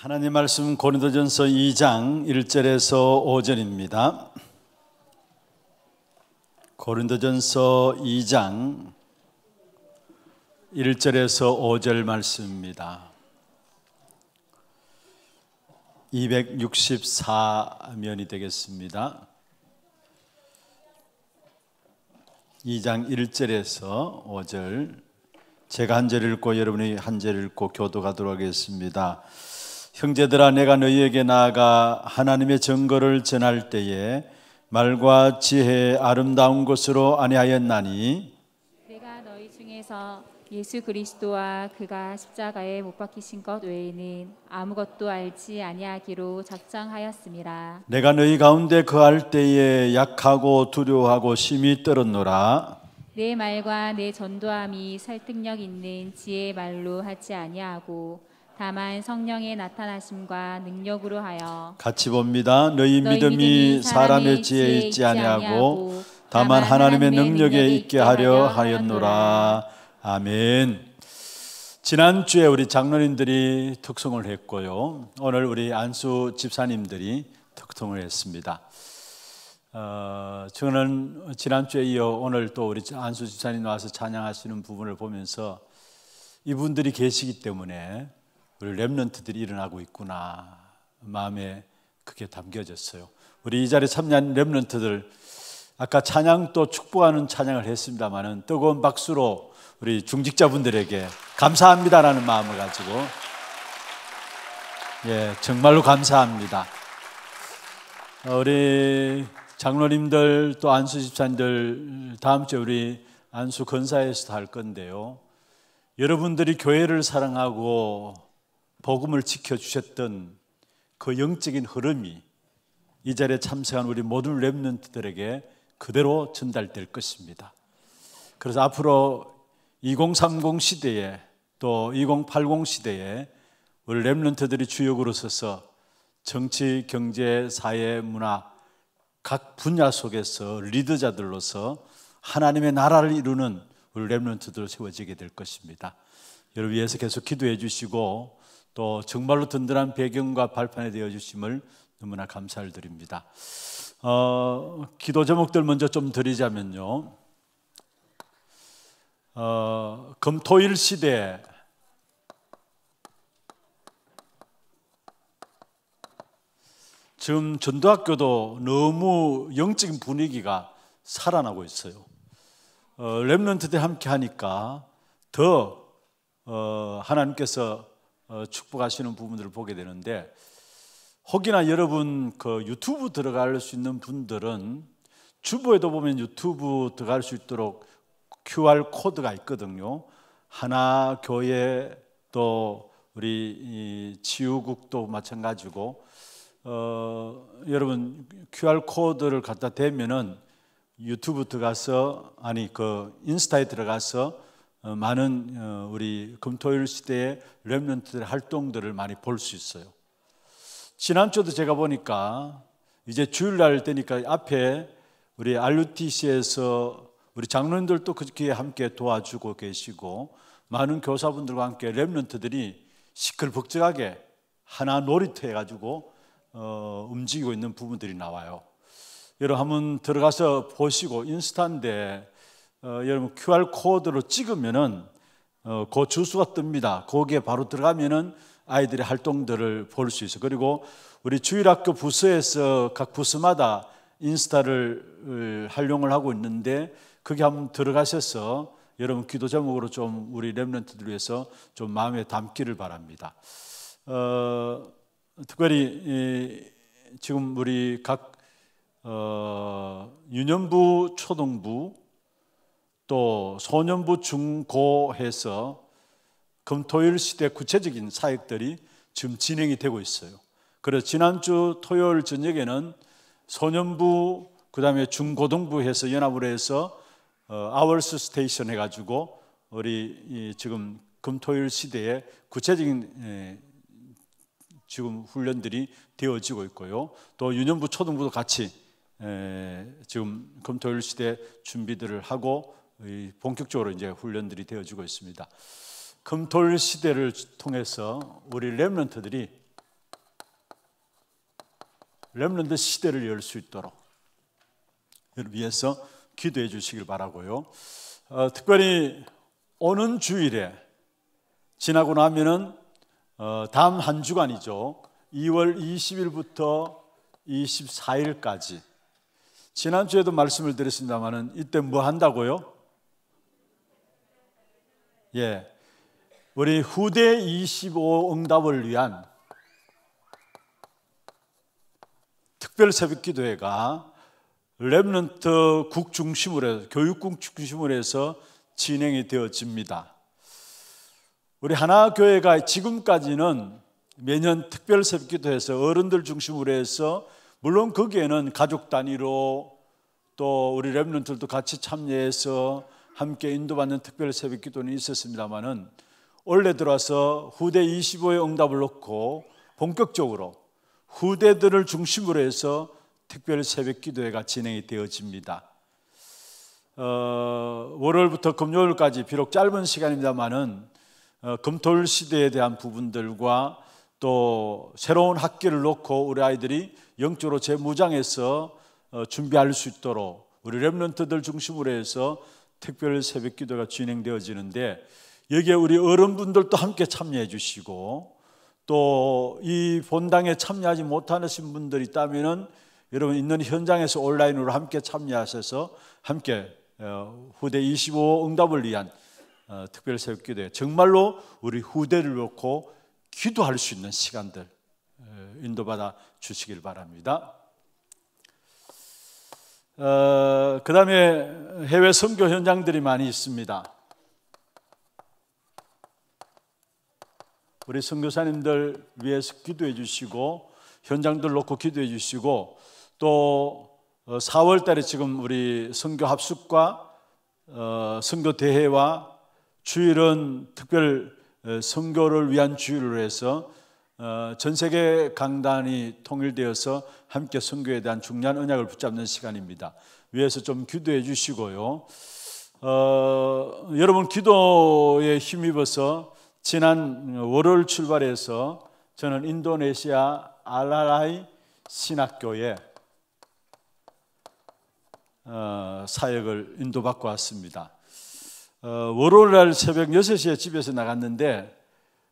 하나님 말씀 고린도전서 2장 1절에서 5절입니다. 고린도전서 2장 1절에서 5절 말씀입니다. 264면이 되겠습니다. 2장 1절에서 5절 제가 한 절 읽고 여러분이 한 절 읽고 교도가도록 하겠습니다. 형제들아 내가 너희에게 나아가 하나님의 증거를 전할 때에 말과 지혜의 아름다운 것으로 아니하였나니 내가 너희 중에서 예수 그리스도와 그가 십자가에 못 박히신 것 외에는 아무것도 알지 아니하기로 작정하였습니다. 내가 너희 가운데 거할 때에 약하고 두려워하고 심히 떨었노라. 내 말과 내 전도함이 설득력 있는 지혜 말로 하지 아니하고 다만 성령의 나타나심과 능력으로 하여 같이 봅니다. 너희, 너희 믿음이 사람의 지혜에 있지 아니하고 다만 하나님의 능력에 있게 하려 하였노라. 아멘. 지난주에 우리 장로님들이 특성을 했고요. 오늘 우리 안수 집사님들이 특성을 했습니다. 어, 저는 지난주에 이어 오늘 또 우리 안수 집사님 와서 찬양하시는 부분을 보면서 이분들이 계시기 때문에 우리 렘런트들이 일어나고 있구나 마음에 그게 담겨졌어요. 우리 이 자리에 참여한 렘넌트들 아까 찬양도 축복하는 찬양을 했습니다만 뜨거운 박수로 우리 중직자분들에게 감사합니다라는 마음을 가지고 예 정말로 감사합니다. 어, 우리 장로님들 또 안수 집사님들 다음 주에 우리 안수 건사에서할 건데요. 여러분들이 교회를 사랑하고 복음을 지켜주셨던 그 영적인 흐름이 이 자리에 참석한 우리 모든 랩런트들에게 그대로 전달될 것입니다. 그래서 앞으로 2030 시대에 또 2080 시대에 우리 랩런트들이 주역으로 서서 정치, 경제, 사회, 문화 각 분야 속에서 리드자들로서 하나님의 나라를 이루는 우리 랩런트들 세워지게 될 것입니다. 여러분 위해서 계속 기도해 주시고 또 정말로 든든한 배경과 발판이 되어 주심을 너무나 감사를 드립니다. 어, 기도 제목들 먼저 좀 드리자면요. 어, 금토일 시대 지금 전도학교도 너무 영적인 분위기가 살아나고 있어요. 어, 랩런트들 함께 하니까 더 어, 하나님께서 어, 축복하시는 부분들을 보게 되는데 혹이나 여러분 그 유튜브 들어갈 수 있는 분들은 주보에도 보면 유튜브 들어갈 수 있도록 QR 코드가 있거든요. 하나 교회 또 우리 지우국도 마찬가지고 어, 여러분 QR 코드를 갖다 대면은 유튜브 들어가서 아니 그 인스타에 들어가서 어, 많은 어, 우리 금토일 시대의 렘넌트들의 활동들을 많이 볼 수 있어요. 지난주도 제가 보니까 이제 주일날 되니까 앞에 우리 RUTC에서 우리 장로님들도 그기회 함께 도와주고 계시고 많은 교사분들과 함께 렘넌트들이 시끌벅적하게 하나 놀이터 해가지고 어, 움직이고 있는 부분들이 나와요. 여러분 한번 들어가서 보시고 인스타인데 어, 여러분 QR 코드로 찍으면은 어, 그 주소가 뜹니다. 거기에 바로 들어가면은 아이들의 활동들을 볼 수 있어. 그리고 우리 주일학교 부서에서 각 부서마다 인스타를 활용을 하고 있는데 거기 한번 들어가셔서 여러분 기도 제목으로 좀 우리 렘런트들 위해서 좀 마음에 담기를 바랍니다. 어, 특별히 지금 우리 각 어, 유년부, 초등부 또 소년부 중고해서 금토일 시대 구체적인 사역들이 지금 진행이 되고 있어요. 그래서 지난주 토요일 저녁에는 소년부 그다음에 중고등부에서 연합을 해서 아월스 어, 스테이션 해가지고 우리 지금 금토일 시대에 구체적인 예, 지금 훈련들이 되어지고 있고요. 또 유년부 초등부도 같이 예, 지금 금토일 시대 준비들을 하고 본격적으로 이제 훈련들이 되어지고 있습니다. 금토 시대를 통해서 우리 렘런트들이 렘런트 시대를 열 수 있도록 위해서 기도해 주시길 바라고요. 어, 특별히 오는 주일에 지나고 나면은 어, 다음 한 주간이죠. 2월 20일부터 24일까지 지난주에도 말씀을 드렸습니다만은 이때 뭐 한다고요? 예. 우리 후대 25 응답을 위한 특별 새벽 기도회가 랩런트 국 중심으로 해서 교육국 중심으로 해서 진행이 되어집니다. 우리 하나 교회가 지금까지는 매년 특별 새벽 기도회에서 어른들 중심으로 해서 물론 거기에는 가족 단위로 또 우리 랩런트들도 같이 참여해서 함께 인도받는 특별 새벽 기도는 있었습니다만은 올해 들어서 후대 25의 응답을 놓고 본격적으로 후대들을 중심으로 해서 특별 새벽 기도회가 진행이 되어집니다. 어, 월요일부터 금요일까지 비록 짧은 시간입니다만은 어, 금토일 시대에 대한 부분들과 또 새로운 학기를 놓고 우리 아이들이 영적으로 재무장해서 어, 준비할 수 있도록 우리 랩런트들 중심으로 해서 특별 새벽 기도가 진행되어지는데 여기에 우리 어른분들도 함께 참여해 주시고 또 이 본당에 참여하지 못하신 분들이 있다면은 여러분 있는 현장에서 온라인으로 함께 참여하셔서 함께 어, 후대 25 응답을 위한 어, 특별 새벽 기도에 정말로 우리 후대를 놓고 기도할 수 있는 시간들 어, 인도받아 주시길 바랍니다. 어, 그 다음에 해외 선교 현장들이 많이 있습니다. 우리 선교사님들 위해서 기도해 주시고 현장들 놓고 기도해 주시고 또 4월 어, 달에 지금 우리 선교 합숙과 어, 선교 대회와 주일은 특별 선교를 위한 주일로 해서 어, 전 세계 강단이 통일되어서 함께 선교에 대한 중요한 언약을 붙잡는 시간입니다. 위에서 좀 기도해 주시고요. 어, 여러분 기도에 힘입어서 지난 월요일 출발해서 저는 인도네시아 알라라이 신학교에 어, 사역을 인도받고 왔습니다. 어, 월요일 날 새벽 6시에 집에서 나갔는데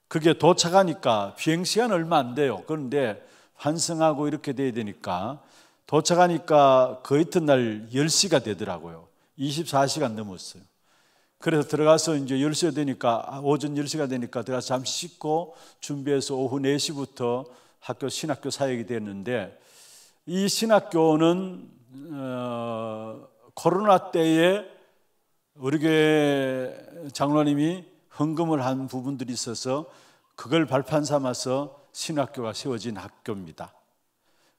그게 도착하니까 비행시간 얼마 안 돼요. 그런데 환승하고 이렇게 돼야 되니까 도착하니까 그 이튿날 10시가 되더라고요. 24시간 넘었어요. 그래서 들어가서 이제 10시가 되니까, 아, 오전 10시가 되니까 들어가서 잠시 씻고 준비해서 오후 4시부터 학교 신학교 사역이 됐는데 이 신학교는 어, 코로나 때에 우리 교회 장로님이 헌금을 한 부분들이 있어서 그걸 발판 삼아서 신학교가 세워진 학교입니다.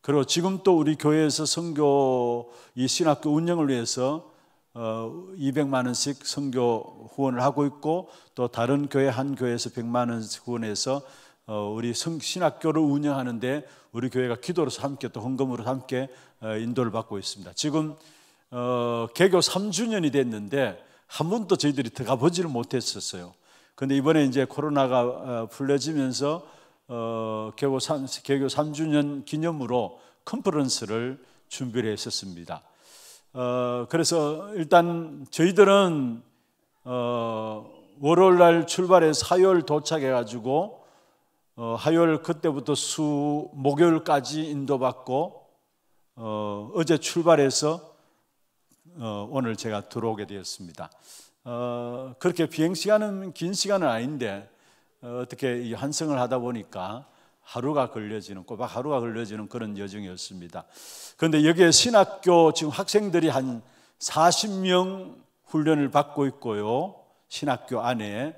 그리고 지금 또 우리 교회에서 성교 이 신학교 운영을 위해서 200만 어, 원씩 성교 후원을 하고 있고 또 다른 교회 한 교회에서 100만 원씩 후원해서 어, 우리 신학교를 운영하는데 우리 교회가 기도로 함께 또 헌금으로 함께 어, 인도를 받고 있습니다. 지금 개교 3주년이 됐는데 한 번도 저희들이 들어가 보지를 못했었어요. 근데 이번에 이제 코로나가 풀려지면서 어, 어 개교, 3, 주년 기념으로 컨퍼런스를 준비를 했었습니다. 어, 그래서 일단 저희들은 어, 월요일 날 출발해서 화요일 도착해가지고 어, 화요일 그때부터 수 목요일까지 인도받고 어, 제 출발해서 어, 오늘 제가 들어오게 되었습니다. 어, 그렇게 비행 시간은 긴 시간은 아닌데 어, 떻게 이 환승을 하다 보니까 하루가 걸려지는 꼬박 하루가 걸려지는 그런 여정이었습니다. 그런데 여기에 신학교 지금 학생들이 한 40명 훈련을 받고 있고요. 신학교 안에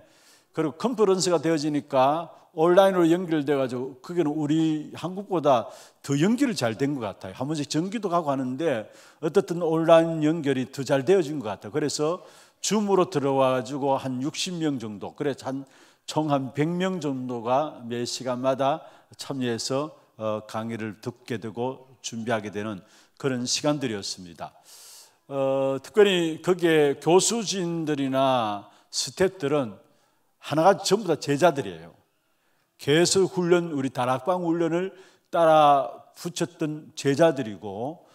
그리고 컨퍼런스가 되어지니까 온라인으로 연결돼 가지고 그게는 우리 한국보다 더 연결이 잘 된 것 같아요. 한 번씩 전기도 가고 하는데 어떻든 온라인 연결이 더 잘 되어진 것 같아요. 그래서 줌으로 들어와가지고 한 60명 정도, 그래 한총한 100명 정도가 매 시간마다 참여해서 어, 강의를 듣게 되고 준비하게 되는 그런 시간들이었습니다. 어, 특별히 거기에 교수진들이나 스탭들은 하나가 전부 다 제자들이에요. 계속 훈련, 우리 다락방 훈련을 따라 붙였던 제자들이고,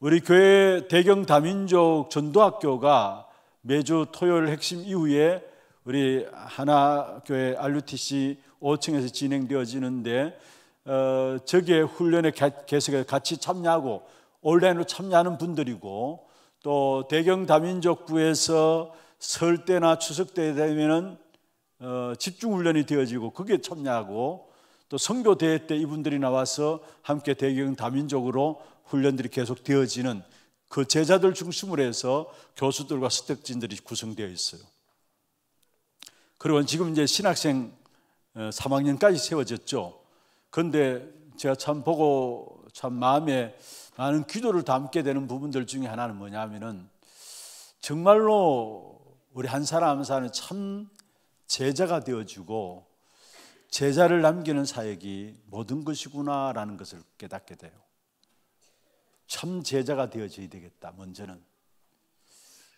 우리 교회 대경 다민족 전도학교가 매주 토요일 핵심 이후에 우리 하나교회 RUTC 5층에서 진행되어지는데 어, 저기에 훈련에 계속 같이 참여하고 온라인으로 참여하는 분들이고 또 대경 다민족부에서 설 때나 추석 때 되면은 어, 집중 훈련이 되어지고 거기에 참여하고 또 성교 대회 때 이분들이 나와서 함께 대경 다민족으로 훈련들이 계속 되어지는 그 제자들 중심으로 해서 교수들과 스택진들이 구성되어 있어요. 그리고 지금 이제 신학생 3학년까지 어, 세워졌죠. 그런데 제가 참 보고 참 마음에 많은 기도를 담게 되는 부분들 중에 하나는 뭐냐면은 정말로 우리 한 사람 한 사람이 참 제자가 되어주고 제자를 남기는 사역이 모든 것이구나라는 것을 깨닫게 돼요. 참 제자가 되어져야 되겠다. 먼저는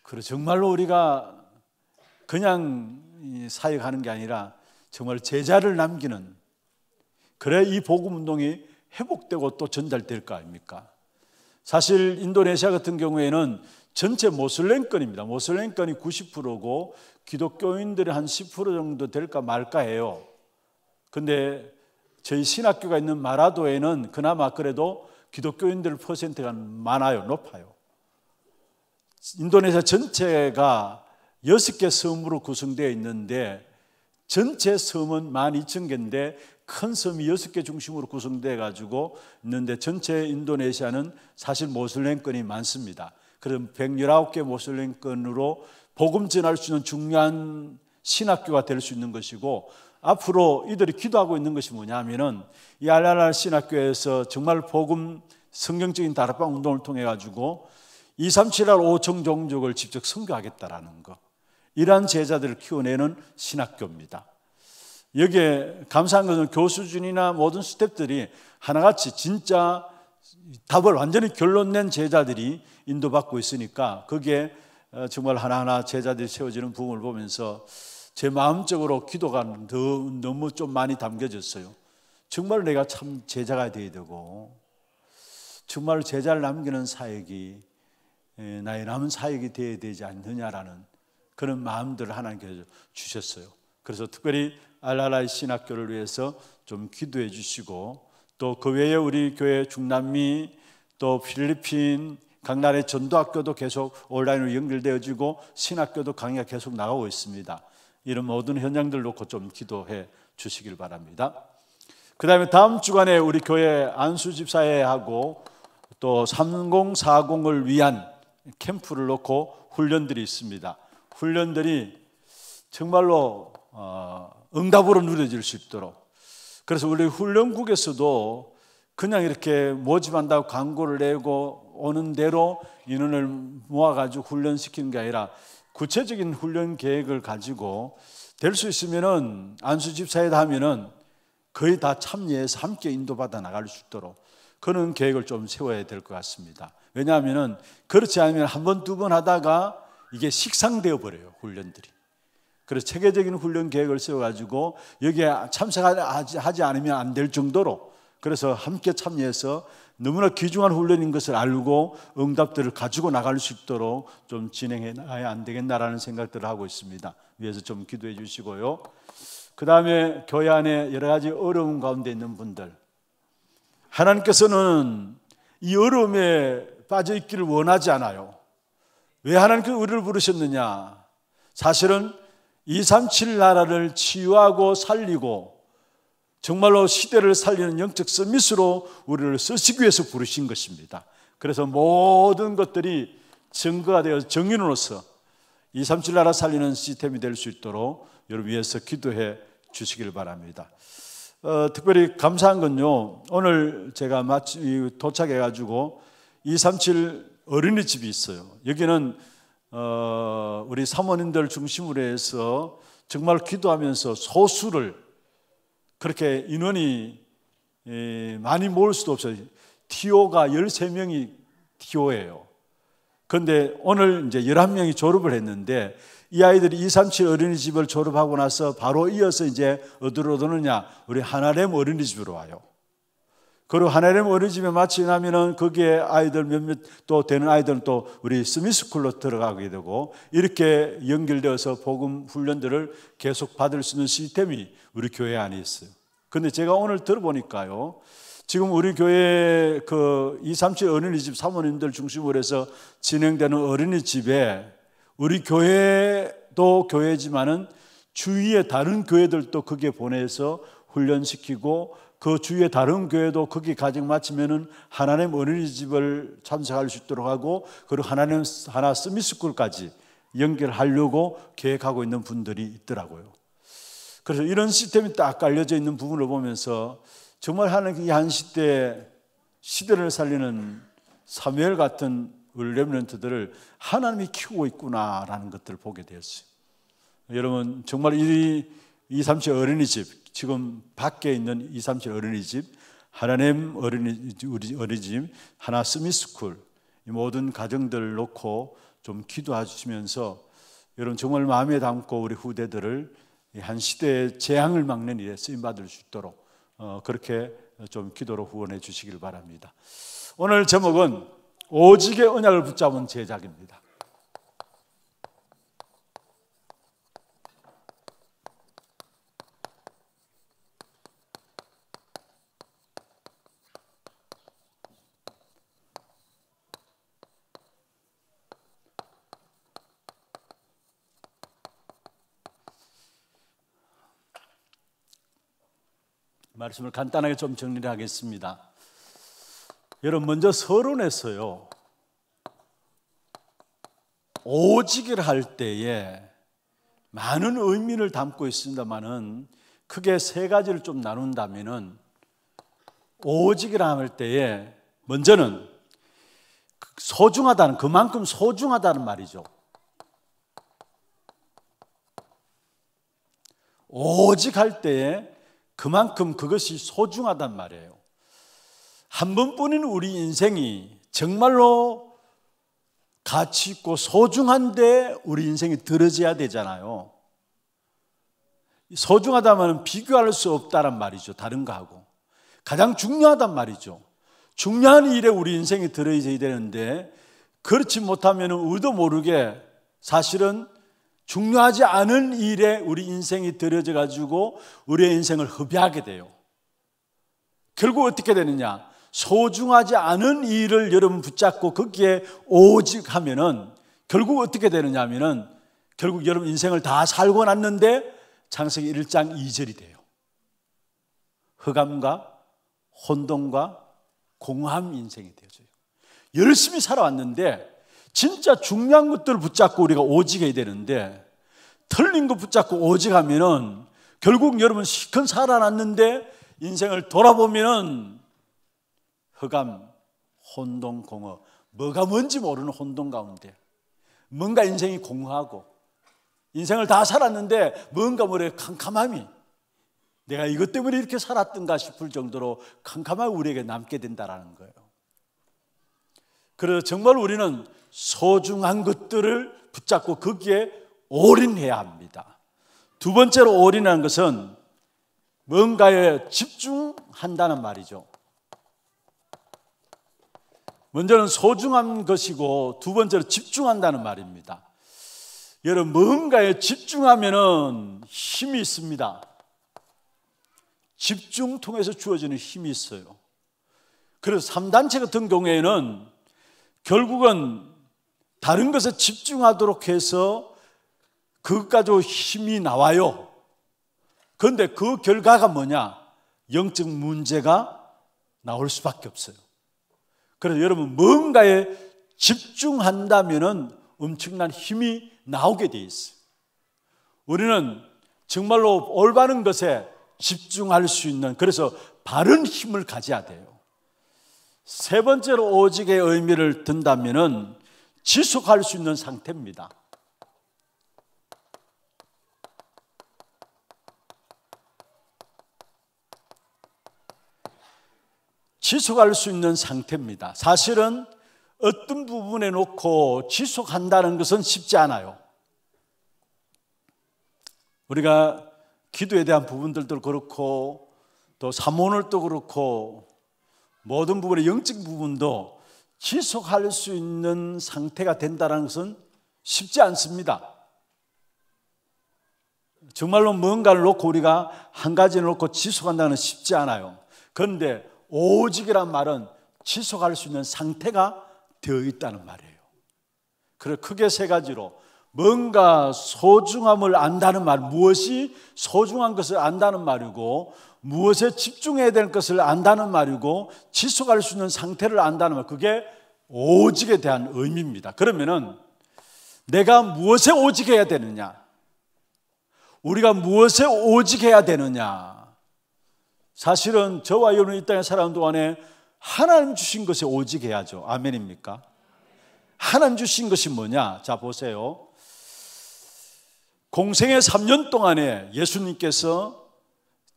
그리 정말로 우리가 그냥 사역하는 게 아니라 정말 제자를 남기는 그래 이 복음 운동이 회복되고 또 전달될 거 아닙니까? 사실 인도네시아 같은 경우에는 전체 모슬렘권입니다. 모슬렘권이 90%고 기독교인들이 한 10% 정도 될까 말까 해요. 근데 저희 신학교가 있는 마라도에는 그나마 그래도 기독교인들 퍼센트가 많아요. 높아요. 인도네시아 전체가 6개 섬으로 구성되어 있는데 전체 섬은 12,000개인데 큰 섬이 6개 중심으로 구성되어 가지고 있는데 전체 인도네시아는 사실 모슬렘권이 많습니다. 그럼 119개 모슬렘권으로 복음 전할 수 있는 중요한 신학교가 될 수 있는 것이고 앞으로 이들이 기도하고 있는 것이 뭐냐면은 이 알랄랄 신학교에서 정말 복음 성경적인 다락방 운동을 통해 가지고 237알 5천 종족을 직접 선교하겠다라는 것. 이러한 제자들을 키워내는 신학교입니다. 여기에 감사한 것은 교수진이나 모든 스탭들이 하나같이 진짜 답을 완전히 결론 낸 제자들이 인도받고 있으니까 그게 어, 정말 하나하나 제자들이 세워지는 부분을 보면서 제 마음적으로 기도가 너무 좀 많이 담겨졌어요. 정말 내가 참 제자가 되야 되고 정말 제자를 남기는 사역이 예, 나의 남은 사역이 되어야 되지 않느냐라는 그런 마음들을 하나님께서 주셨어요. 그래서 특별히 알라라이 신학교를 위해서 좀 기도해 주시고 또 그 외에 우리 교회 중남미 또 필리핀 각 나라의 전도학교도 계속 온라인으로 연결되어지고 신학교도 강의가 계속 나가고 있습니다. 이런 모든 현장들 놓고 좀 기도해 주시길 바랍니다. 그 다음에 다음 주간에 우리 교회 안수 집사회하고 또 3040을 위한 캠프를 놓고 훈련들이 있습니다. 훈련들이 정말로 어, 응답으로 누려질 수 있도록 그래서 우리 훈련국에서도 그냥 이렇게 모집한다고 광고를 내고 오는 대로 인원을 모아가지고 훈련시키는 게 아니라 구체적인 훈련 계획을 가지고 될 수 있으면은 안수 집사에 하면은 거의 다 참여해서 함께 인도받아 나갈 수 있도록 그런 계획을 좀 세워야 될 것 같습니다. 왜냐하면은 그렇지 않으면 한 번 두 번 하다가 이게 식상되어 버려요 훈련들이. 그래서 체계적인 훈련 계획을 세워가지고 여기에 참석하지 않으면 안 될 정도로 그래서 함께 참여해서 너무나 귀중한 훈련인 것을 알고 응답들을 가지고 나갈 수 있도록 좀 진행해 나가야 안 되겠나라는 생각들을 하고 있습니다. 위해서 좀 기도해 주시고요. 그 다음에 교회 안에 여러 가지 어려움 가운데 있는 분들. 하나님께서는 이 어려움에 빠져 있기를 원하지 않아요. 왜 하나님께서 우리를 부르셨느냐? 사실은 237 나라를 치유하고 살리고 정말로 시대를 살리는 영적 서밋으로 우리를 쓰시기 위해서 부르신 것입니다. 그래서 모든 것들이 증거가 되어 정인으로서 237 나라 살리는 시스템이 될 수 있도록 여러분 위해서 기도해 주시길 바랍니다. 어, 특별히 감사한 건요. 오늘 제가 마치 도착해 가지고 237 어린이집이 있어요. 여기는 어, 우리 사모님들 중심으로 해서 정말 기도하면서 소수를 그렇게 인원이 예, 많이 모을 수도 없어요. TO가 13명이 TO예요. 그런데 오늘 이제 11명이 졸업을 했는데 이 아이들이 237 어린이집을 졸업하고 나서 바로 이어서 이제 어디로 오느냐? 우리 하나렘 어린이집으로 와요. 그리고 하나님 어린이집에 마치 나면은 거기에 아이들 몇몇 또 되는 아이들은 또 우리 스미스쿨로 들어가게 되고 이렇게 연결되어서 복음 훈련들을 계속 받을 수 있는 시스템이 우리 교회 안에 있어요. 근데 제가 오늘 들어보니까요. 지금 우리 교회 그237 어린이집 사모님들 중심으로 해서 진행되는 어린이집에 우리 교회도 교회지만은 주위의 다른 교회들도 그게 보내서 훈련시키고 그 주위에 다른 교회도 거기 가정 마치면은 하나님 어린이집을 참석할 수 있도록 하고 그리고 하나님 하나 스미스쿨까지 연결하려고 계획하고 있는 분들이 있더라고요. 그래서 이런 시스템이 딱 깔려져 있는 부분을 보면서 정말 하나님 이한 시대 시대를 살리는 사무엘 같은 렘런트들을 하나님이 키우고 있구나라는 것들을 보게 되었어요. 여러분 정말 이 이삼시 어린이집 지금 밖에 있는 2, 3실 어린이집, 하나님 어린이, 우리 어린이집, 하나 스미스쿨, 이 모든 가정들 놓고 좀 기도해 주시면서 여러분 정말 마음에 담고 우리 후대들을 한 시대의 재앙을 막는 일에 쓰임받을 수 있도록 어, 그렇게 좀 기도로 후원해 주시길 바랍니다. 오늘 제목은 오직의 언약을 붙잡은 제작입니다. 말씀을 간단하게 좀 정리를 하겠습니다. 여러분 먼저 서론에서요. 오직을 할 때에 많은 의미를 담고 있습니다만은 크게 세 가지를 좀 나눈다면은 오직이할 때에 먼저는 소중하다는 그만큼 소중하다는 말이죠. 오직 할 때에 그만큼 그것이 소중하단 말이에요. 한 번뿐인 우리 인생이 정말로 가치 있고 소중한데 우리 인생이 들어져야 되잖아요. 소중하다면 비교할 수 없다란 말이죠. 다른 거하고. 가장 중요하단 말이죠. 중요한 일에 우리 인생이 들어져야 되는데 그렇지 못하면 의도 모르게 사실은 중요하지 않은 일에 우리 인생이 들여져 가지고 우리의 인생을 흡비하게 돼요. 결국 어떻게 되느냐? 소중하지 않은 일을 여러분 붙잡고 거기에 오직 하면은 결국 어떻게 되느냐면은 하 결국 여러분 인생을 다 살고 났는데 창세기 1장 2절이 돼요. 흑암과 혼돈과 공허함 인생이 되어져요. 열심히 살아왔는데 진짜 중요한 것들을 붙잡고 우리가 오직해야 되는데 틀린 것 붙잡고 오직하면은 결국 여러분 시큰 살아났는데 인생을 돌아보면은 허감, 혼동, 공허 뭐가 뭔지 모르는 혼동 가운데 뭔가 인생이 공허하고 인생을 다 살았는데 뭔가 뭐래 캄캄함이 내가 이것 때문에 이렇게 살았던가 싶을 정도로 캄캄하이 우리에게 남게 된다라는 거예요. 그래서 정말 우리는 소중한 것들을 붙잡고 거기에 올인해야 합니다. 두 번째로 올인하 것은 뭔가에 집중한다는 말이죠. 먼저는 소중한 것이고 두 번째로 집중한다는 말입니다. 여러분 뭔가에 집중하면 힘이 있습니다. 집중 통해서 주어지는 힘이 있어요. 그래서 3단체 같은 경우에는 결국은 다른 것에 집중하도록 해서 그것 까지고 힘이 나와요. 그런데 그 결과가 뭐냐? 영적 문제가 나올 수밖에 없어요. 그래서 여러분 뭔가에 집중한다면 엄청난 힘이 나오게 돼 있어요. 우리는 정말로 올바른 것에 집중할 수 있는 그래서 바른 힘을 가져야 돼요. 세 번째로 오직의 의미를 든다면은 지속할 수 있는 상태입니다. 지속할 수 있는 상태입니다. 사실은 어떤 부분에 놓고 지속한다는 것은 쉽지 않아요. 우리가 기도에 대한 부분들도 그렇고 또 사모늘도 그렇고 모든 부분의 영적 부분도 지속할 수 있는 상태가 된다는 것은 쉽지 않습니다. 정말로 뭔가를 놓고 우리가 한 가지를 놓고 지속한다는 건 쉽지 않아요. 그런데 오직이란 말은 지속할 수 있는 상태가 되어 있다는 말이에요. 그래 크게 세 가지로 뭔가 소중함을 안다는 말, 무엇이 소중한 것을 안다는 말이고 무엇에 집중해야 될 것을 안다는 말이고 지속할 수 있는 상태를 안다는 말. 그게 오직에 대한 의미입니다. 그러면은 내가 무엇에 오직해야 되느냐? 우리가 무엇에 오직해야 되느냐? 사실은 저와 여러분 이 땅에 살아온 동안에 하나님 주신 것에 오직해야죠. 아멘입니까? 하나님 주신 것이 뭐냐? 자, 보세요. 공생의 3년 동안에 예수님께서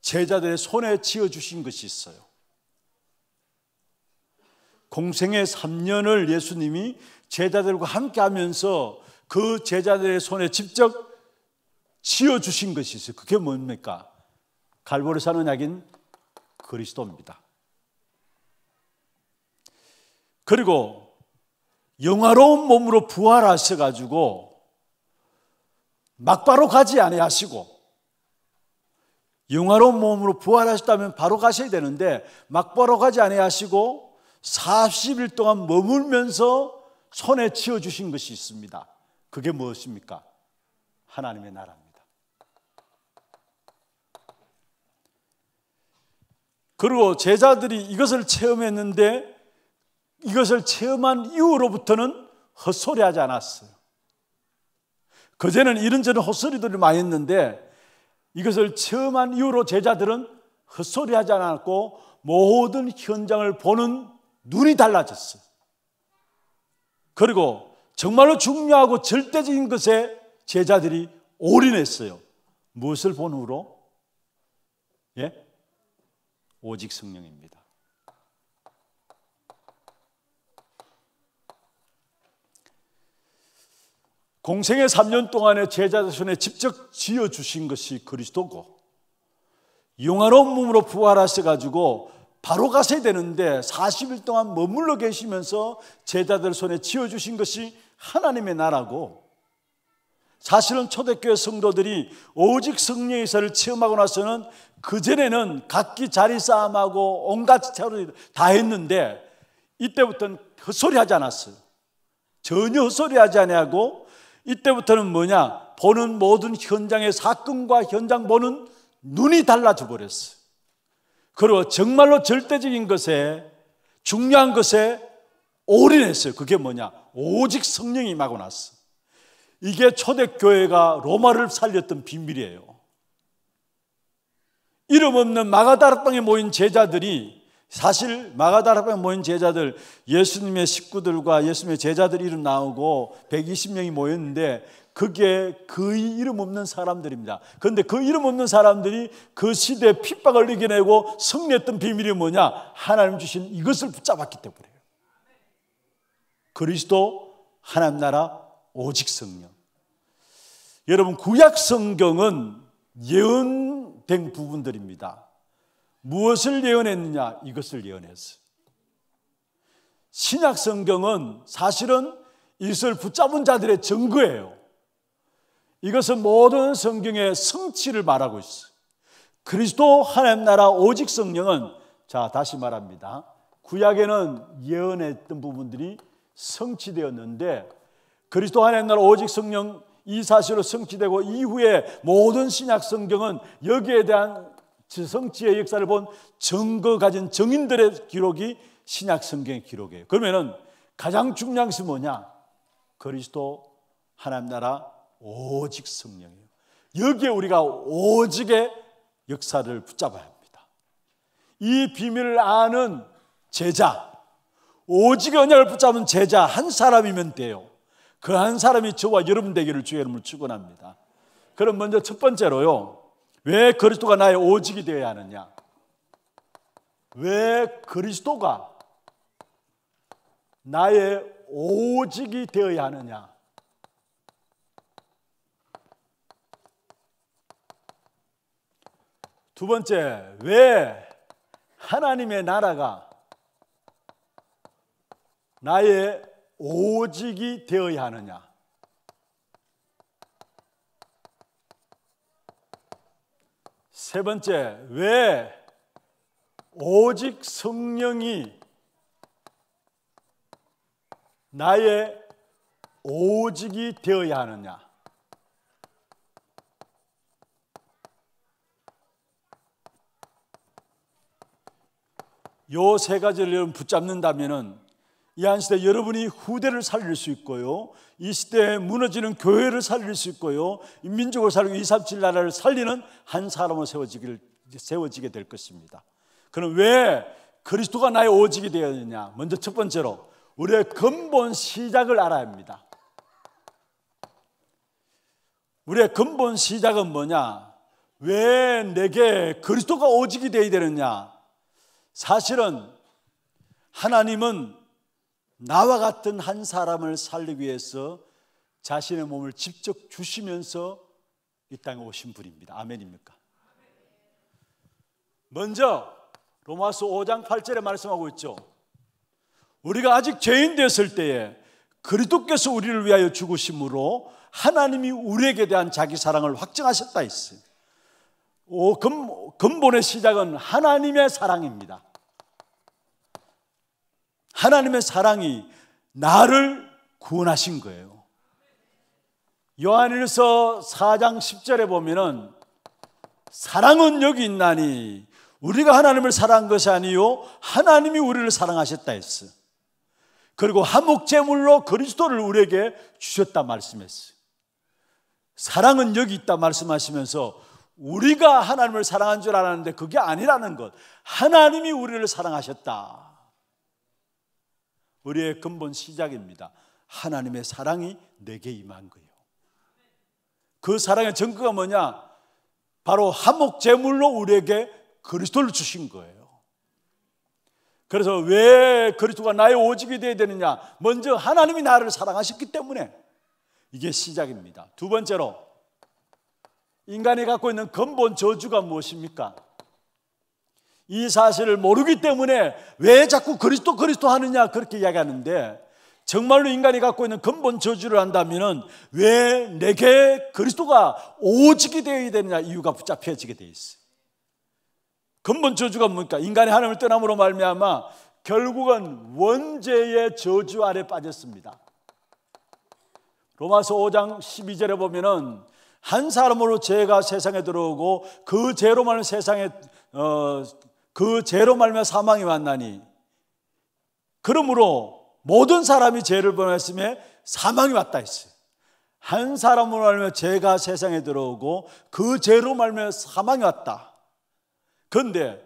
제자들의 손에 지어주신 것이 있어요. 공생의 3년을 예수님이 제자들과 함께 하면서 그 제자들의 손에 직접 지어주신 것이 있어요. 그게 뭡니까? 갈보리산 언약인 그리스도입니다. 그리고 영화로운 몸으로 부활하셔가지고 막바로 가지 아니하시고 영화로운 몸으로 부활하셨다면 바로 가셔야 되는데 막바로 가지 아니하시고 40일 동안 머물면서 손에 치어 주신 것이 있습니다. 그게 무엇입니까? 하나님의 나라입니다. 그리고 제자들이 이것을 체험했는데 이것을 체험한 이후로부터는 헛소리하지 않았어요. 그제는 이런저런 헛소리들을 많이 했는데 이것을 체험한 이후로 제자들은 헛소리하지 않았고 모든 현장을 보는 눈이 달라졌어요. 그리고 정말로 중요하고 절대적인 것에 제자들이 올인했어요. 무엇을 본 후로? 예? 오직 성령입니다. 공생의 3년 동안에 제자 자손에 직접 지어 주신 것이 그리스도고 영화로운 몸으로 부활하셔 가지고 바로 가셔야 되는데 40일 동안 머물러 계시면서 제자들 손에 지어 주신 것이 하나님의 나라고 사실은 초대교회 성도들이 오직 성령의 서를 체험하고 나서는 그전에는 각기 자리 싸움하고 온갖 차로 다 했는데 이때부터는 헛소리 하지 않았어요. 전혀 헛소리 하지 않냐고 이때부터는 뭐냐? 보는 모든 현장의 사건과 현장 보는 눈이 달라져 버렸어 그리고 정말로 절대적인 것에 중요한 것에 올인했어요. 그게 뭐냐? 오직 성령이 임하고 났어. 이게 초대교회가 로마를 살렸던 비밀이에요. 이름 없는 마가다락방에 모인 제자들이 사실 마가다락방에 모인 제자들 예수님의 식구들과 예수님의 제자들 이름 나오고 120명이 모였는데 그게 그 이름 없는 사람들입니다. 그런데 그 이름 없는 사람들이 그 시대에 핍박을 이겨내고 승리했던 비밀이 뭐냐? 하나님 주신 이것을 붙잡았기 때문이에요. 그리스도 하나님 나라 오직 성령. 여러분 구약 성경은 예언된 부분들입니다. 무엇을 예언했느냐? 이것을 예언했어 신약 성경은 사실은 이슬 붙잡은 자들의 증거예요. 이것은 모든 성경의 성취를 말하고 있어 그리스도 하나님 나라 오직 성령은 자, 다시 말합니다. 구약에는 예언했던 부분들이 성취되었는데 그리스도 하나님 나라 오직 성령 이 사실로 성취되고 이후에 모든 신약 성경은 여기에 대한 지성지의 역사를 본 증거 가진 정인들의 기록이 신약 성경의 기록이에요. 그러면은 가장 중요한 것이 뭐냐? 그리스도 하나님 나라 오직 성령이에요. 여기에 우리가 오직의 역사를 붙잡아야 합니다. 이 비밀을 아는 제자, 오직 언약을 붙잡은 제자 한 사람이면 돼요. 그 한 사람이 저와 여러분 되기를 주의 이름으로 축원합니다. 그럼 먼저 첫 번째로요. 왜 그리스도가 나의 오직이 되어야 하느냐? 왜 그리스도가 나의 오직이 되어야 하느냐? 두 번째, 왜 하나님의 나라가 나의 오직이 되어야 하느냐? 세 번째, 왜 오직 성령이 나의 오직이 되어야 하느냐? 요 세 가지를 여러분 붙잡는다면은 이 한시대 여러분이 후대를 살릴 수 있고요. 이 시대에 무너지는 교회를 살릴 수 있고요. 민족을 살리고 237 나라를 살리는 한 사람으로 세워지길, 세워지게 될 것입니다. 그럼 왜 그리스도가 나의 오직이 되었느냐? 먼저 첫 번째로 우리의 근본 시작을 알아야 합니다. 우리의 근본 시작은 뭐냐? 왜 내게 그리스도가 오직이 되어야 되느냐? 사실은 하나님은 나와 같은 한 사람을 살리기 위해서 자신의 몸을 직접 주시면서 이 땅에 오신 분입니다. 아멘입니까? 먼저 로마서 5장 8절에 말씀하고 있죠. 우리가 아직 죄인 되었을 때에 그리스도께서 우리를 위하여 죽으심으로 하나님이 우리에게 대한 자기 사랑을 확증하셨다 했어요. 오, 근, 본의 시작은 하나님의 사랑입니다. 하나님의 사랑이 나를 구원하신 거예요. 요한일서 4장 10절에 보면은 사랑은 여기 있나니 우리가 하나님을 사랑한 것이 아니요 하나님이 우리를 사랑하셨다 했어. 그리고 한목제물로 그리스도를 우리에게 주셨다 말씀했어 사랑은 여기 있다 말씀하시면서 우리가 하나님을 사랑한 줄 알았는데 그게 아니라는 것. 하나님이 우리를 사랑하셨다. 우리의 근본 시작입니다. 하나님의 사랑이 내게 임한 거예요. 그 사랑의 증거가 뭐냐? 바로 한목 제물로 우리에게 그리스도를 주신 거예요. 그래서 왜 그리스도가 나의 오직이 되어야 되느냐? 먼저 하나님이 나를 사랑하셨기 때문에 이게 시작입니다. 두 번째로 인간이 갖고 있는 근본 저주가 무엇입니까? 이 사실을 모르기 때문에 왜 자꾸 그리스도 그리스도 하느냐 그렇게 이야기하는데 정말로 인간이 갖고 있는 근본 저주를 한다면 왜 내게 그리스도가 오직이 되어야 되느냐 이유가 붙잡혀지게 돼 있어요. 근본 저주가 뭡니까? 인간이 하나님을 떠남으로 말미암아 결국은 원죄의 저주 아래 빠졌습니다. 로마서 5장 12절에 보면은 한 사람으로 죄가 세상에 들어오고 그 죄로만 세상에 어, 그 죄로 말면 사망이 왔나니 그러므로 모든 사람이 죄를 범했음에 사망이 왔다 했어요. 한 사람으로 말미 죄가 세상에 들어오고 그 죄로 말미 사망이 왔다. 그런데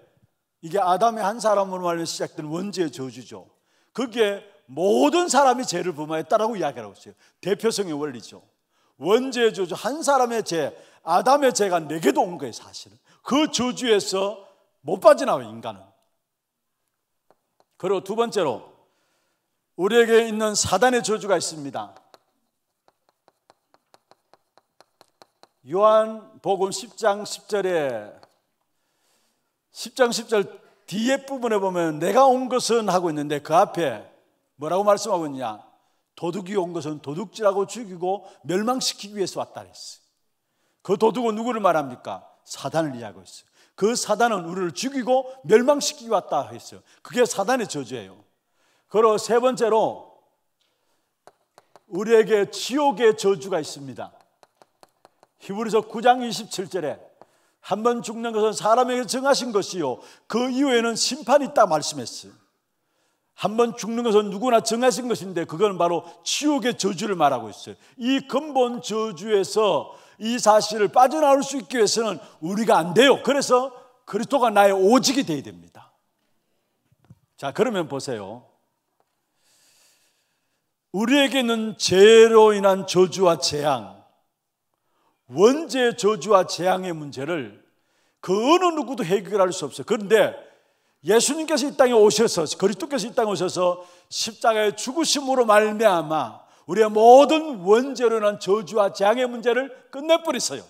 이게 아담의 한 사람으로 말미 시작된 원죄의 저주죠. 그게 모든 사람이 죄를 범하였다라고 이야기하고 있어요. 대표성의 원리죠. 원죄의 저주 한 사람의 죄, 아담의 죄가 내게도 온 거예요, 사실은. 그 저주에서 못 빠져나와요, 인간은. 그리고 두 번째로 우리에게 있는 사단의 저주가 있습니다. 요한복음 10장 10절에 10장 10절 뒤에 부분에 보면 내가 온 것은 하고 있는데 그 앞에 뭐라고 말씀하고 있냐? 도둑이 온 것은 도둑질하고 죽이고 멸망시키기 위해서 왔다 그랬어요. 그 도둑은 누구를 말합니까? 사단을 이야기하고 있어요. 그 사단은 우리를 죽이고 멸망시키기 왔다 했어요. 그게 사단의 저주예요. 그리고 세 번째로 우리에게 지옥의 저주가 있습니다. 히브리서 9장 27절에 한 번 죽는 것은 사람에게 정하신 것이요. 그 이후에는 심판이 있다 말씀했어요. 한 번 죽는 것은 누구나 정하신 것인데 그건 바로 지옥의 저주를 말하고 있어요. 이 근본 저주에서 이 사실을 빠져나올 수 있기 위해서는 우리가 안 돼요. 그래서 그리스도가 나의 오직이 되어야 됩니다. 자, 그러면 보세요. 우리에게는 죄로 인한 저주와 재앙, 원죄 저주와 재앙의 문제를 그 어느 누구도 해결할 수 없어요. 그런데 예수님께서 이 땅에 오셔서 그리스도께서 이 땅에 오셔서 십자가의 죽으심으로 말미암아 우리의 모든 원죄로 난 저주와 재앙의 문제를 끝내버렸세요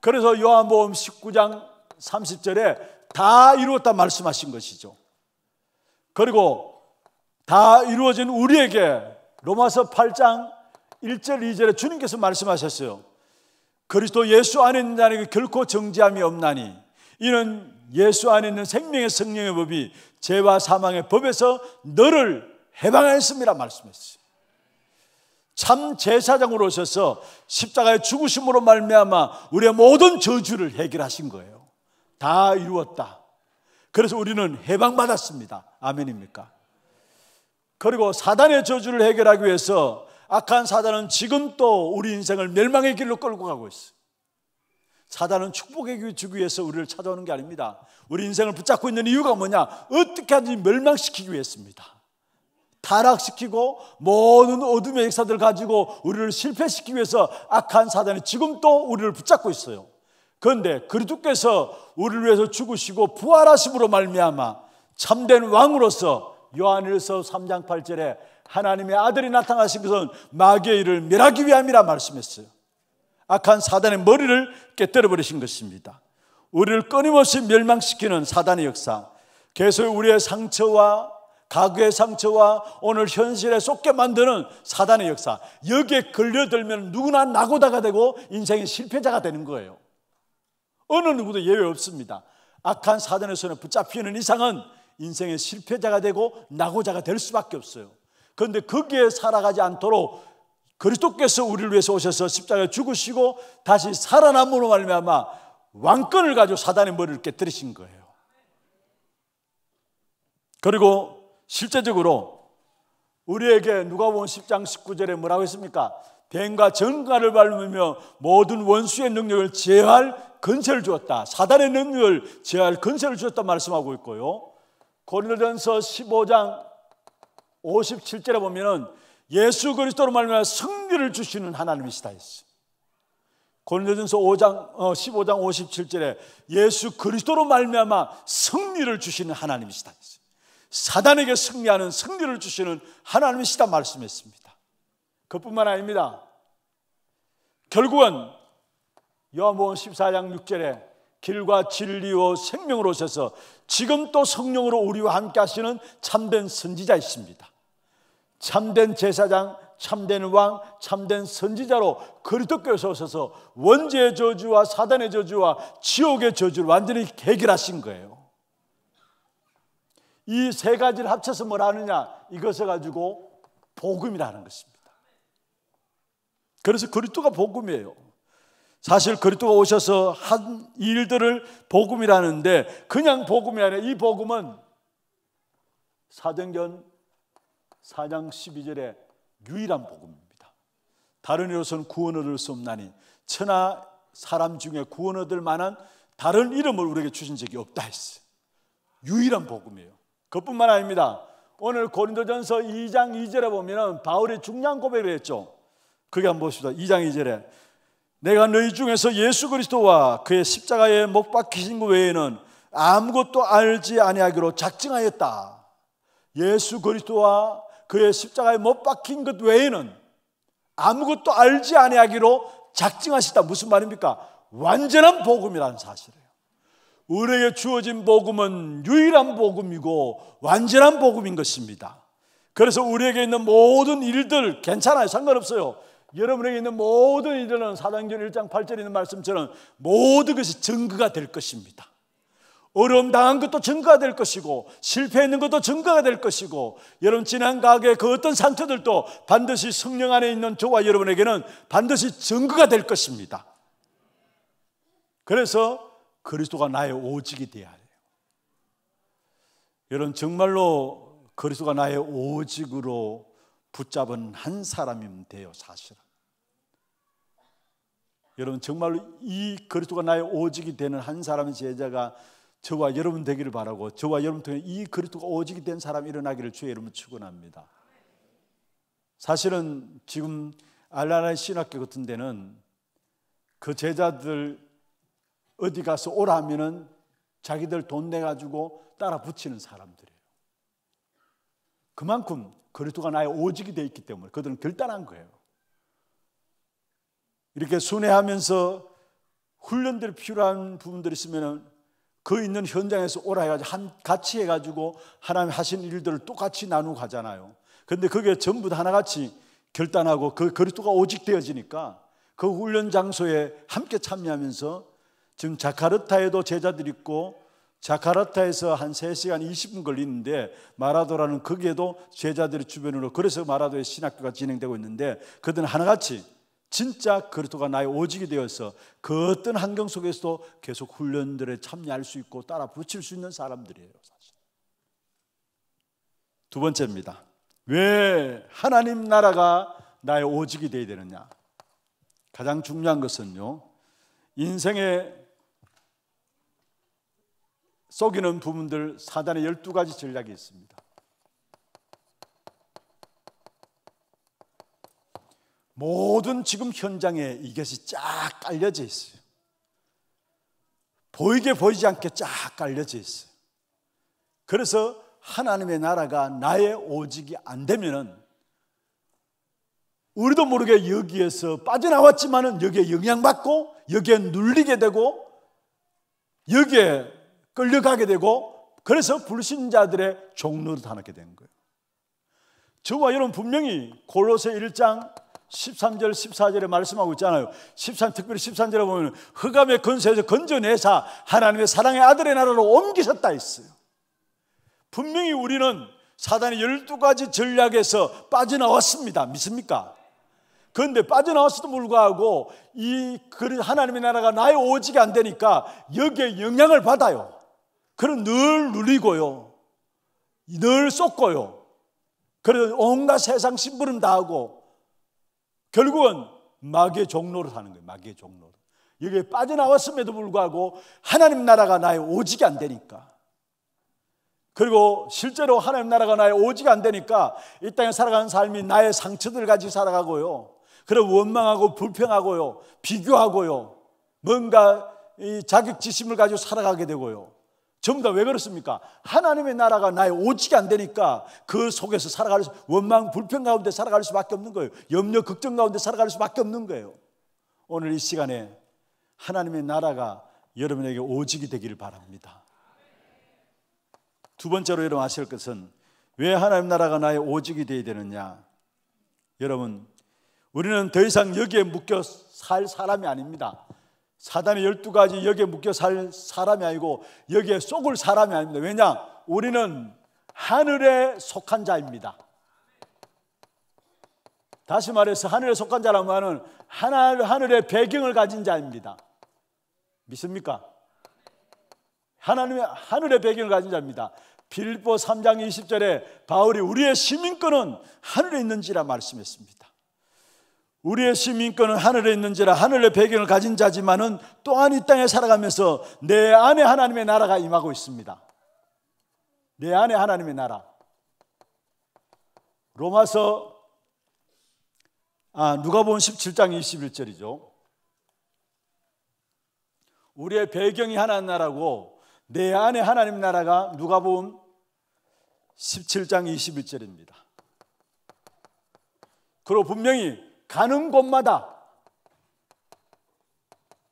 그래서 요한복음 19장 30절에 다 이루었다 말씀하신 것이죠. 그리고 다 이루어진 우리에게 로마서 8장 1절 2절에 주님께서 말씀하셨어요. 그리스도 예수 안에 있는 자에게 결코 정죄함이 없나니 이는 예수 안에 있는 생명의 성령의 법이 죄와 사망의 법에서 너를 해방하였습니다 말씀했어요. 참 제사장으로 오셔서 십자가의 죽으심으로 말미암아 우리의 모든 저주를 해결하신 거예요. 다 이루었다. 그래서 우리는 해방받았습니다. 아멘입니까? 그리고 사단의 저주를 해결하기 위해서 악한 사단은 지금 또 우리 인생을 멸망의 길로 끌고 가고 있어요. 사단은 축복의 길을 주기 위해서 우리를 찾아오는 게 아닙니다. 우리 인생을 붙잡고 있는 이유가 뭐냐? 어떻게 하든지 멸망시키기 위해서입니다. 타락시키고 모든 어둠의 역사들 가지고 우리를 실패시키기 위해서 악한 사단이 지금 또 우리를 붙잡고 있어요. 그런데 그리스도께서 우리를 위해서 죽으시고 부활하심으로 말미암아 참된 왕으로서 요한일서 3장 8절에 하나님의 아들이 나타나신 것은 마귀의 일을 멸하기 위함이라 말씀했어요. 악한 사단의 머리를 깨뜨려 버리신 것입니다. 우리를 끊임없이 멸망시키는 사단의 역사. 계속 우리의 상처와 가구의 상처와 오늘 현실에 속게 만드는 사단의 역사. 여기에 걸려들면 누구나 낙오다가 되고 인생의 실패자가 되는 거예요. 어느 누구도 예외 없습니다. 악한 사단의 손에 붙잡히는 이상은 인생의 실패자가 되고 낙오자가 될 수밖에 없어요. 그런데 거기에 살아가지 않도록 그리스도께서 우리를 위해서 오셔서 십자가에 죽으시고 다시 살아남으로 말미암아 왕권을 가지고 사단의 머리를 깨뜨리신 거예요. 그리고 실제적으로 우리에게 누가복음 10장 19절에 뭐라고 했습니까? 뱀과 전갈을 밟으며 모든 원수의 능력을 제할 근세를 주었다. 사단의 능력을 제할 근세를 주었다 말씀하고 있고요. 고린도전서 15장 57절에 보면은 예수 그리스도로 말미암아 승리를 주시는 하나님이시다 했어. 고린도전서 5장 15장 57절에 예수 그리스도로 말미암아 승리를 주시는 하나님이시다 했어. 사단에게 승리하는 승리를 주시는 하나님이시다 말씀했습니다. 그뿐만 아닙니다. 결국은 요한복음 14장 6절에 길과 진리와 생명으로 오셔서 지금 또 성령으로 우리와 함께 하시는 참된 선지자이십니다. 참된 제사장, 참된 왕, 참된 선지자로 그리스도께서 오셔서 원죄의 저주와 사단의 저주와 지옥의 저주를 완전히 해결하신 거예요. 이세 가지를 합쳐서 뭘라 하느냐? 이것을 가지고 복음이라는 것입니다. 그래서 그리스도가 복음이에요. 사실 그리스도가 오셔서 한 일들을 복음이라는데 그냥 복음이 아니라 이 복음은 사도전 4장 12절의 유일한 복음입니다. 다른 이로서는 구원 얻을 수 없나니 천하 사람 중에 구원 얻을 만한 다른 이름을 우리에게 주신 적이 없다 했어요. 유일한 복음이에요. 그뿐만 아닙니다. 오늘 고린도전서 2장 2절에 보면 바울이 중요한 고백을 했죠. 그게 한번 봅시다. 2장 2절에 내가 너희 중에서 예수 그리스도와 그의 십자가에 못 박히신 것 외에는 아무것도 알지 아니하기로 작정하였다. 예수 그리스도와 그의 십자가에 못 박힌 것 외에는 아무것도 알지 아니하기로 작정하시다. 무슨 말입니까? 완전한 복음이라는 사실이에요. 우리에게 주어진 복음은 유일한 복음이고 완전한 복음인 것입니다. 그래서 우리에게 있는 모든 일들 괜찮아요. 상관없어요. 여러분에게 있는 모든 일들은 사도전 1장 8절에 있는 말씀처럼 모든 것이 증거가 될 것입니다. 어려움 당한 것도 증거가 될 것이고 실패했는 것도 증거가 될 것이고 여러분 지난 과거그 어떤 상처들도 반드시 성령 안에 있는 저와 여러분에게는 반드시 증거가 될 것입니다. 그래서 그리스도가 나의 오직이 되어야 해요. 여러분 정말로 그리스도가 나의 오직으로 붙잡은 한 사람이면 돼요, 사실은. 여러분 정말로 이 그리스도가 나의 오직이 되는 한 사람의 제자가 저와 여러분 되기를 바라고 저와 여러분 통해 이 그리스도가 오직이 된 사람이 일어나기를 주의 이름으로 축원합니다. 사실은 지금 알라라의 신학교 같은 데는 그 제자들 어디 가서 오라 하면은 자기들 돈 내가지고 따라 붙이는 사람들이에요. 그만큼 그리스도가 나의 오직이 되어 있기 때문에 그들은 결단한 거예요. 이렇게 순회하면서 훈련들이 필요한 부분들이 있으면 은그 있는 현장에서 오라 해가지고 한, 같이 해가지고 하나님 하신 일들을 똑같이 나누고 가잖아요. 근데 그게 전부 다 하나같이 결단하고 그 그리스도가 오직 되어지니까 그 훈련 장소에 함께 참여하면서 지금 자카르타에도 제자들이 있고 자카르타에서 한 3시간 20분 걸리는데 마라도라는 거기에도 제자들이 주변으로 그래서 마라도의 신학교가 진행되고 있는데 그들은 하나같이 진짜 그리스도가 나의 오직이 되어서 그 어떤 환경 속에서도 계속 훈련들에 참여할 수 있고 따라 붙일 수 있는 사람들이에요 사실 두 번째입니다 왜 하나님 나라가 나의 오직이 되어야 되느냐 가장 중요한 것은요 인생의 속이는 부분들 사단의 12가지 전략이 있습니다. 모든 지금 현장에 이것이 쫙 깔려져 있어요. 보이게 보이지 않게 쫙 깔려져 있어요. 그래서 하나님의 나라가 나의 오직이 안 되면은 우리도 모르게 여기에서 빠져나왔지만은 여기에 영향받고 여기에 눌리게 되고 여기에 끌려가게 되고 그래서 불신자들의 종로로 탄놓게된 거예요. 저와 여러분 분명히 골로새 1장 13절 14절에 말씀하고 있잖아요. 13 특별히 13절에 보면 흑암의 근세에서 건져내사 하나님의 사랑의 아들의 나라로 옮기셨다 있어요. 분명히 우리는 사단의 12가지 전략에서 빠져나왔습니다. 믿습니까? 그런데 빠져나왔어도 불구하고 이 그 하나님의 나라가 나의 오직이 안 되니까 여기에 영향을 받아요. 그럼 늘누리고요늘 쏟고요. 그래서 온갖 세상 심부름 다 하고 결국은 마귀의 종로를 사는 거예요. 마귀의 종로. 여기에 빠져나왔음에도 불구하고 하나님 나라가 나의 오직이 안 되니까. 그리고 실제로 하나님 나라가 나의 오직 안 되니까 이 땅에 살아가는 삶이 나의 상처들 같이 살아가고요. 그리고 원망하고 불평하고요. 비교하고요. 뭔가 이 자격지심을 가지고 살아가게 되고요. 전부 다 왜 그렇습니까? 하나님의 나라가 나의 오직이 안 되니까 그 속에서 살아갈 수, 원망, 불평 가운데 살아갈 수밖에 없는 거예요. 염려, 걱정 가운데 살아갈 수밖에 없는 거예요. 오늘 이 시간에 하나님의 나라가 여러분에게 오직이 되기를 바랍니다. 두 번째로 여러분 아실 것은 왜 하나님 나라가 나의 오직이 되어야 되느냐? 여러분, 우리는 더 이상 여기에 묶여 살 사람이 아닙니다. 사단의 열두 가지 여기에 묶여 살 사람이 아니고 여기에 쏙을 사람이 아닙니다. 왜냐? 우리는 하늘에 속한 자입니다. 다시 말해서 하늘에 속한 자라고 하는 하늘, 하늘의 배경을 가진 자입니다. 믿습니까? 하나님의 하늘의 배경을 가진 자입니다. 빌보 3장 20절에 바울이 우리의 시민권은 하늘에 있는지라 말씀했습니다. 우리의 시민권은 하늘에 있는지라 하늘의 배경을 가진 자지만은 또한 이 땅에 살아가면서 내 안에 하나님의 나라가 임하고 있습니다. 내 안에 하나님의 나라. 로마서 아 누가복음 17장 21절이죠. 우리의 배경이 하나님 나라고 내 안에 하나님 나라가 누가복음 17장 21절입니다. 그리고 분명히 가는 곳마다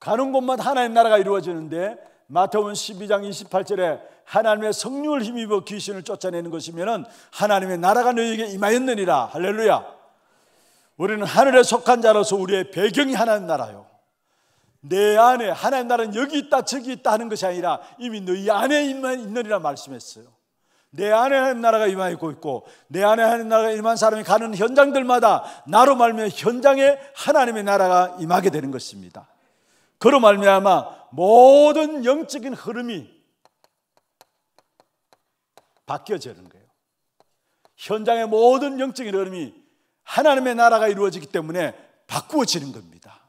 가는 곳마다 하나님 나라가 이루어지는데 마태원 12장 28절에 하나님의 성령을 힘입어 귀신을 쫓아내는 것이면은 하나님의 나라가 너희에게 임하였느니라 할렐루야. 우리는 하늘에 속한 자로서 우리의 배경이 하나님 나라요. 내 안에 하나님 나라는 여기 있다 저기 있다 하는 것이 아니라 이미 너희 안에 있느니라 말씀했어요. 내 안에 하나님 나라가 임하고 있고 내 안에 하나님 나라가 임한 사람이 가는 현장들마다 나로 말미암아 현장에 하나님의 나라가 임하게 되는 것입니다. 그로 말미암아 모든 영적인 흐름이 바뀌어지는 거예요. 현장의 모든 영적인 흐름이 하나님의 나라가 이루어지기 때문에 바꾸어지는 겁니다.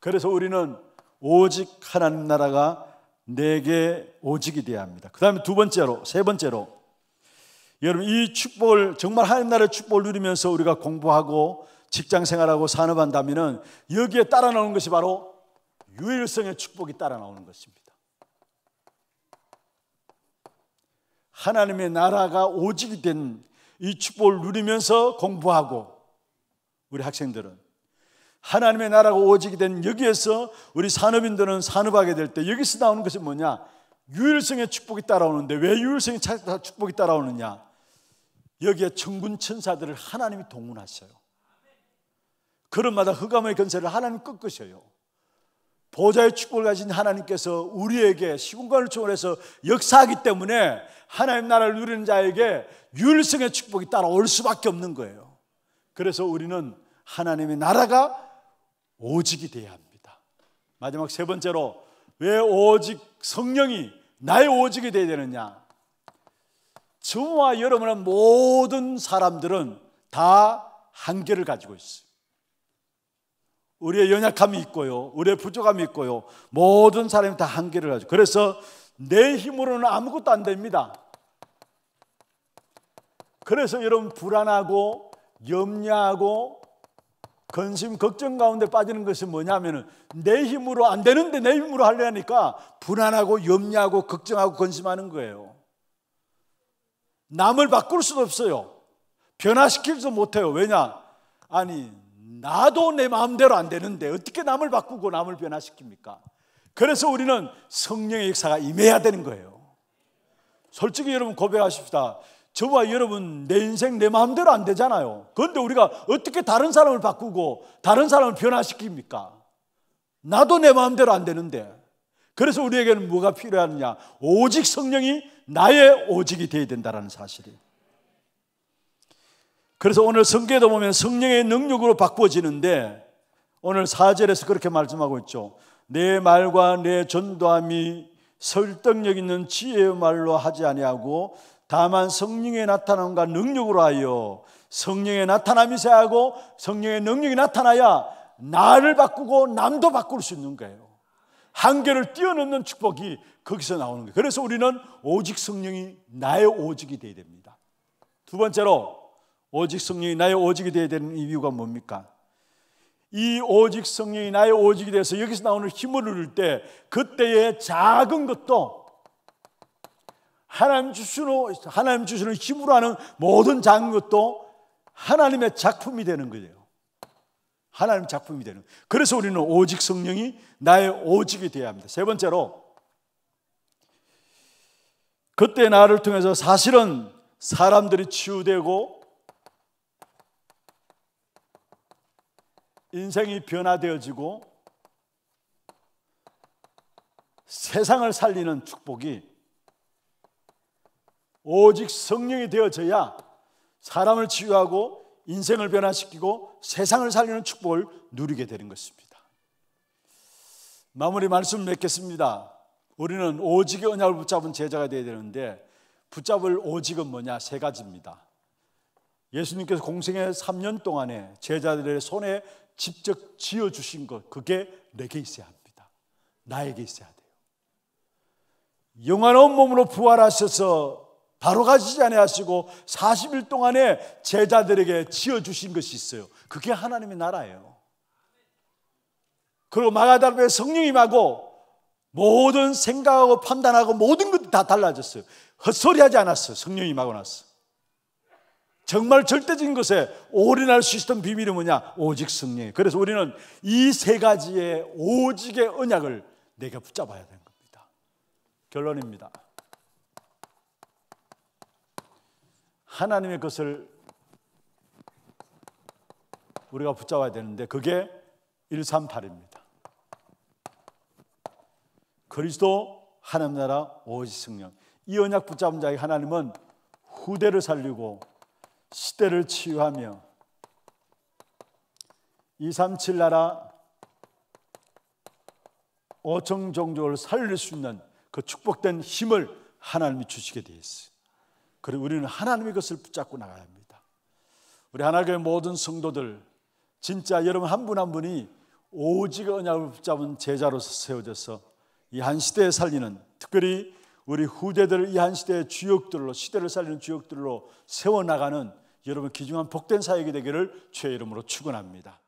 그래서 우리는 오직 하나님 나라가 내게 오직이 되어야 합니다. 그 다음에 두 번째로, 세 번째로, 여러분 이 축복을 정말 하나님 나라의 축복을 누리면서 우리가 공부하고 직장 생활하고 산업한다면 여기에 따라 나오는 것이 바로 유일성의 축복이 따라 나오는 것입니다. 하나님의 나라가 오직이 된 이 축복을 누리면서 공부하고 우리 학생들은 하나님의 나라가 오지게 된 여기에서 우리 산업인들은 산업하게 될 때 여기서 나오는 것이 뭐냐? 유일성의 축복이 따라오는데 왜 유일성의 축복이 따라오느냐? 여기에 천군 천사들을 하나님이 동원하셔요. 그런마다 흑암의 건세를 하나님 꺾으셔요. 보좌의 축복을 가진 하나님께서 우리에게 시공간을 초월해서 역사하기 때문에 하나님 나라를 누리는 자에게 유일성의 축복이 따라올 수밖에 없는 거예요. 그래서 우리는 하나님의 나라가 오직이 돼야 합니다. 마지막 세 번째로 왜 오직 성령이 나의 오직이 돼야 되느냐? 저와 여러분은 모든 사람들은 다 한계를 가지고 있어요. 우리의 연약함이 있고요. 우리의 부족함이 있고요. 모든 사람이 다 한계를 가지고. 그래서 내 힘으로는 아무것도 안 됩니다. 그래서 여러분 불안하고 염려하고 근심, 걱정 가운데 빠지는 것이 뭐냐면은 내 힘으로 안 되는데 내 힘으로 하려니까 불안하고 염려하고 걱정하고 근심하는 거예요. 남을 바꿀 수도 없어요. 변화시키지도 못해요. 왜냐? 아니, 나도 내 마음대로 안 되는데 어떻게 남을 바꾸고 남을 변화시킵니까? 그래서 우리는 성령의 역사가 임해야 되는 거예요. 솔직히 여러분 고백하십시다. 저와 여러분 내 인생 내 마음대로 안 되잖아요. 그런데 우리가 어떻게 다른 사람을 바꾸고 다른 사람을 변화시킵니까? 나도 내 마음대로 안 되는데. 그래서 우리에게는 뭐가 필요하느냐? 오직 성령이 나의 오직이 되어야 된다는 사실이에요. 그래서 오늘 성계도 보면 성령의 능력으로 바꿔지는데 오늘 4절에서 그렇게 말씀하고 있죠. 내 말과 내 전도함이 설득력 있는 지혜의 말로 하지 아니하고 다만 성령의 나타남과 능력으로 하여 성령의 나타남이 세하고 성령의 능력이 나타나야 나를 바꾸고 남도 바꿀 수 있는 거예요. 한계를 뛰어넘는 축복이 거기서 나오는 거예요. 그래서 우리는 오직 성령이 나의 오직이 되어야 됩니다. 두 번째로 오직 성령이 나의 오직이 되어야 되는 이유가 뭡니까? 이 오직 성령이 나의 오직이 돼서 여기서 나오는 힘을 누릴 때 그때의 작은 것도 하나님 주시는, 하나님 주시는 힘으로 하는 모든 작은 것도 하나님의 작품이 되는 거예요. 하나님 작품이 되는. 그래서 우리는 오직 성령이 나의 오직이 되어야 합니다. 세 번째로, 그때 나를 통해서 사실은 사람들이 치유되고 인생이 변화되어지고 세상을 살리는 축복이 오직 성령이 되어져야 사람을 치유하고 인생을 변화시키고 세상을 살리는 축복을 누리게 되는 것입니다. 마무리 말씀 맺겠습니다. 우리는 오직의 언약을 붙잡은 제자가 되어야 되는데 붙잡을 오직은 뭐냐? 세 가지입니다. 예수님께서 공생의 3년 동안에 제자들의 손에 직접 지어 주신 것 그게 내게 있어야 합니다. 나에게 있어야 돼요. 영원한 몸으로 부활하셔서 바로 가시지 않으시고 40일 동안에 제자들에게 지어 주신 것이 있어요. 그게 하나님의 나라예요. 그리고 마가다르의 성령이 임하고 모든 생각하고 판단하고 모든 것이 다 달라졌어요. 헛소리하지 않았어요. 성령이 임하고 나서. 정말 절대적인 것에 올인할 수 있었던 비밀이 뭐냐? 오직 성령. 그래서 우리는 이 세 가지의 오직의 언약을 내가 붙잡아야 되는 겁니다. 결론입니다. 하나님의 것을 우리가 붙잡아야 되는데 그게 138입니다. 그리스도 하나님 나라 오직 성령. 이 언약 붙잡은 자에 하나님은 후대를 살리고 시대를 치유하며 237 나라 5천 종족을 살릴 수 있는 그 축복된 힘을 하나님이 주시게 되어 있어요. 그리고 우리는 하나님의 것을 붙잡고 나가야 합니다. 우리 하나님의 모든 성도들, 진짜 여러분 한 분한 한 분이 오직 언약을 붙잡은 제자로서 세워져서 이 한 시대에 살리는 특별히 우리 후대들을 이 한 시대의 주역들로 시대를 살리는 주역들로 세워나가는 여러분 귀중한 복된 사역이 되기를 주 이름으로 축원합니다.